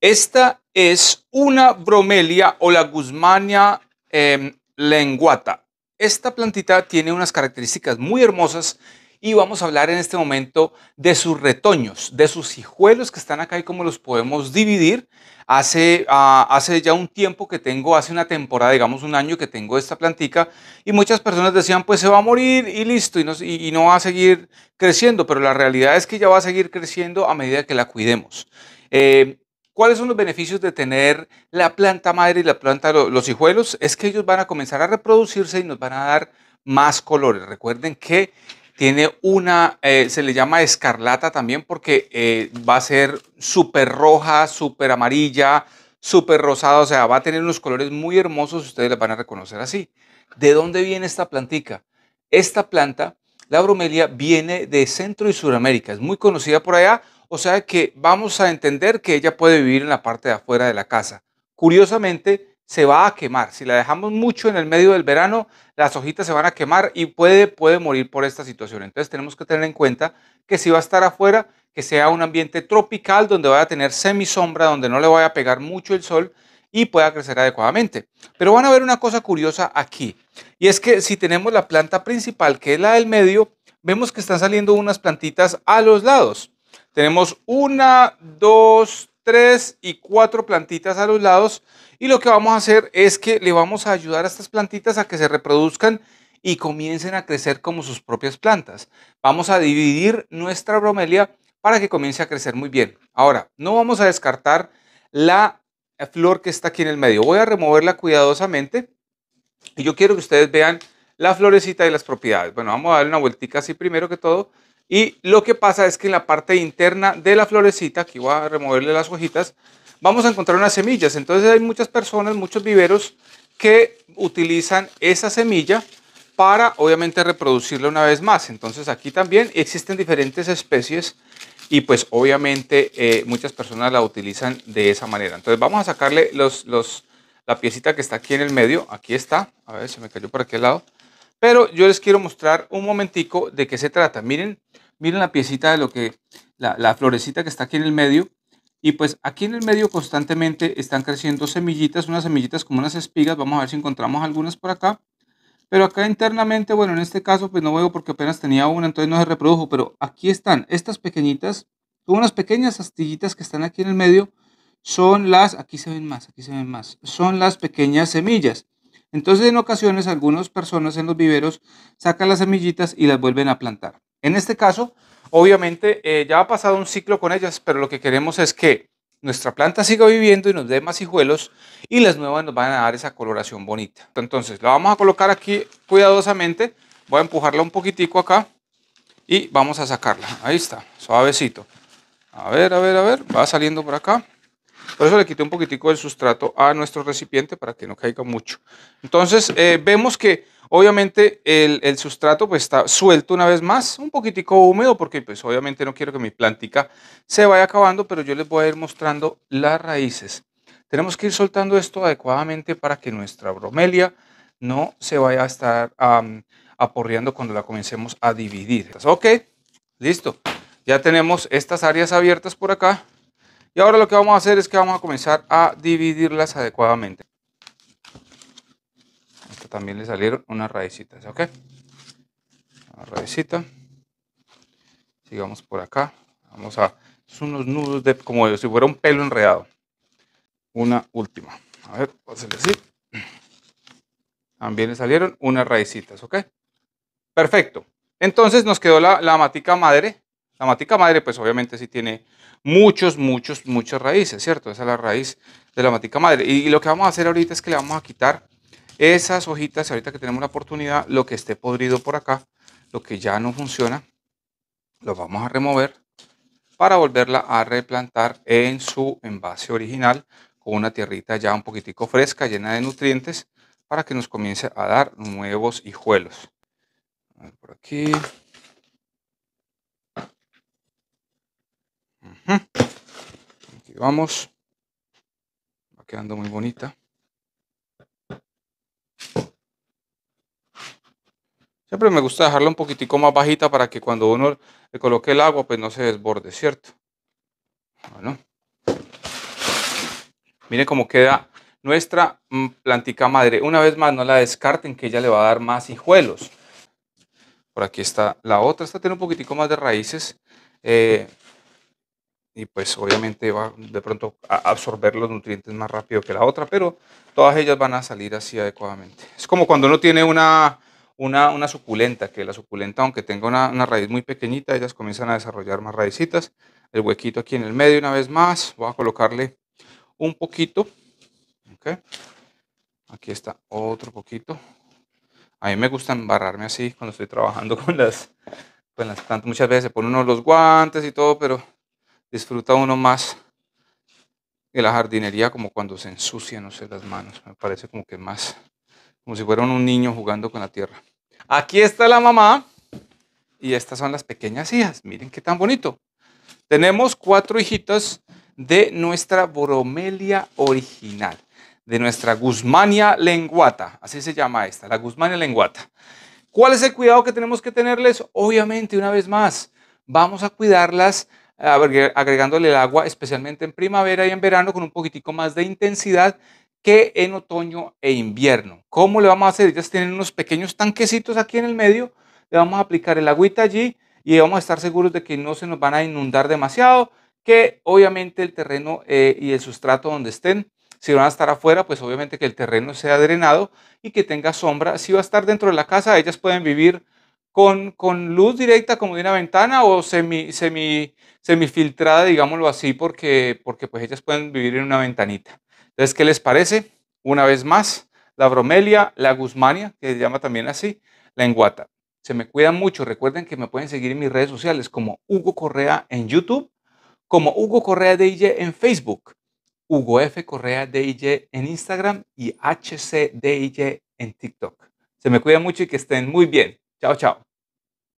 Esta es una bromelia o la guzmania em, lenguata. Esta plantita tiene unas características muy hermosas y vamos a hablar en este momento de sus retoños, de sus hijuelos que están acá y cómo los podemos dividir. Hace, ah, hace ya un tiempo que tengo, hace una temporada, digamos un año que tengo esta plantita y muchas personas decían pues se va a morir y listo y no, va a seguir creciendo, pero la realidad es que ya va a seguir creciendo a medida que la cuidemos. Eh, ¿Cuáles son los beneficios de tener la planta madre y la planta, los hijuelos? Es que ellos van a comenzar a reproducirse y nos van a dar más colores. Recuerden que tiene una, eh, se le llama escarlata también porque eh, va a ser súper roja, súper amarilla, súper rosada, o sea, va a tener unos colores muy hermosos, ustedes la van a reconocer así. ¿De dónde viene esta plantica? Esta planta, la bromelia, viene de Centro y Suramérica, es muy conocida por allá o sea que vamos a entender que ella puede vivir en la parte de afuera de la casa. Curiosamente, se va a quemar. Si la dejamos mucho en el medio del verano, las hojitas se van a quemar y puede, puede morir por esta situación. Entonces tenemos que tener en cuenta que si va a estar afuera, que sea un ambiente tropical donde vaya a tener semisombra, donde no le vaya a pegar mucho el sol y pueda crecer adecuadamente. Pero van a ver una cosa curiosa aquí, y es que si tenemos la planta principal, que es la del medio, vemos que están saliendo unas plantitas a los lados. Tenemos una, dos, tres y cuatro plantitas a los lados y lo que vamos a hacer es que le vamos a ayudar a estas plantitas a que se reproduzcan y comiencen a crecer como sus propias plantas. Vamos a dividir nuestra bromelia para que comience a crecer muy bien. Ahora, no vamos a descartar la flor que está aquí en el medio. Voy a removerla cuidadosamente y yo quiero que ustedes vean la florecita y las propiedades. Bueno, vamos a darle una vueltica así primero que todo y lo que pasa es que en la parte interna de la florecita, que voy a removerle las hojitas, vamos a encontrar unas semillas. Entonces hay muchas personas, muchos viveros que utilizan esa semilla para obviamente reproducirla una vez más. Entonces aquí también existen diferentes especies y pues obviamente eh, muchas personas la utilizan de esa manera. Entonces vamos a sacarle los, la piecita que está aquí en el medio. Aquí está. A ver, se me cayó por aquel lado. Pero yo les quiero mostrar un momentico de qué se trata. Miren, miren la piecita de lo que, la, florecita que está aquí en el medio. Y pues aquí en el medio constantemente están creciendo semillitas, unas semillitas como unas espigas. Vamos a ver si encontramos algunas por acá. Pero acá internamente, bueno, en este caso pues no veo porque apenas tenía una, entonces no se reprodujo. Pero aquí están estas pequeñitas, son unas pequeñas astillitas que están aquí en el medio. Son las, aquí se ven más, aquí se ven más, son las pequeñas semillas. Entonces en ocasiones algunas personas en los viveros sacan las semillitas y las vuelven a plantar. En este caso, obviamente eh, ya ha pasado un ciclo con ellas, pero lo que queremos es que nuestra planta siga viviendo y nos dé más hijuelos y las nuevas nos van a dar esa coloración bonita. Entonces la vamos a colocar aquí cuidadosamente, voy a empujarla un poquitico acá y vamos a sacarla. Ahí está, suavecito. A ver, a ver, a ver, va saliendo por acá. Por eso le quité un poquitico del sustrato a nuestro recipiente para que no caiga mucho. Entonces eh, vemos que obviamente el, sustrato pues está suelto una vez más, un poquitico húmedo porque pues obviamente no quiero que mi plantica se vaya acabando, pero yo les voy a ir mostrando las raíces. Tenemos que ir soltando esto adecuadamente para que nuestra bromelia no se vaya a estar aporreando cuando la comencemos a dividir. Ok, listo. Ya tenemos estas áreas abiertas por acá. Y ahora lo que vamos a hacer es que vamos a comenzar a dividirlas adecuadamente. también le salieron unas raicitas, ¿ok? Una raicita. Sigamos por acá. Vamos a... Son unos nudos de, como si fuera un pelo enredado. Una última. A ver, hacerle así. También le salieron unas raícitas, ¿ok? Perfecto. Entonces nos quedó la, la matica madre la matica madre, pues obviamente sí tiene muchos, muchos, muchas raíces, ¿cierto? Esa es la raíz de la matica madre. Y, lo que vamos a hacer ahorita es que le vamos a quitar esas hojitas, ahorita que tenemos la oportunidad, lo que esté podrido por acá, lo que ya no funciona, lo vamos a remover para volverla a replantar en su envase original con una tierrita ya un poquitico fresca, llena de nutrientes, para que nos comience a dar nuevos hijuelos. Por aquí, vamos. Va quedando muy bonita. Siempre me gusta dejarla un poquitico más bajita para que cuando uno le coloque el agua, pues no se desborde, ¿cierto? Bueno. Miren cómo queda nuestra mm, plantica madre. Una vez más, no la descarten, que ella le va a dar más hijuelos. Por aquí está la otra. Esta tiene un poquitico más de raíces. Eh, y pues obviamente va de pronto a absorber los nutrientes más rápido que la otra, pero todas ellas van a salir así adecuadamente. Es como cuando uno tiene una, una, una suculenta, que la suculenta aunque tenga una, raíz muy pequeñita, ellas comienzan a desarrollar más raicitas. El huequito aquí en el medio una vez más, voy a colocarle un poquito. Aquí está otro poquito. A mí me gusta embarrarme así cuando estoy trabajando con las, Muchas veces se pone uno los guantes y todo, pero disfruta uno más de la jardinería como cuando se ensucian no sé, las manos. Me parece como que más, como si fueran un niño jugando con la tierra. Aquí está la mamá y estas son las pequeñas hijas. Miren qué tan bonito. Tenemos cuatro hijitas de nuestra bromelia original, de nuestra Guzmania lenguata. Así se llama esta, la Guzmania lenguata. ¿Cuál es el cuidado que tenemos que tenerles? Obviamente, una vez más, vamos a cuidarlas eh, agregándole el agua, especialmente en primavera y en verano, con un poquitico más de intensidad que en otoño e invierno. ¿Cómo le vamos a hacer? Ellas tienen unos pequeños tanquecitos aquí en el medio, le vamos a aplicar el agüita allí y vamos a estar seguros de que no se nos van a inundar demasiado, que obviamente el terreno eh, y el sustrato donde estén si van a estar afuera, pues obviamente que el terreno sea drenado y que tenga sombra. Si va a estar dentro de la casa, ellas pueden vivir con, luz directa como de una ventana o semi, semi, semifiltrada, digámoslo así, porque, porque pues ellas pueden vivir en una ventanita. Entonces, ¿qué les parece? Una vez más, la bromelia, la guzmania, que se llama también así, la enguata. Se me cuidan mucho. Recuerden que me pueden seguir en mis redes sociales como Hugo Correa en YouTube, como Hugo Correa DJ en Facebook, Hugo F. Correa DJ en Instagram y HCDJ en TikTok. Se me cuidan mucho y que estén muy bien. Tchau, tchau.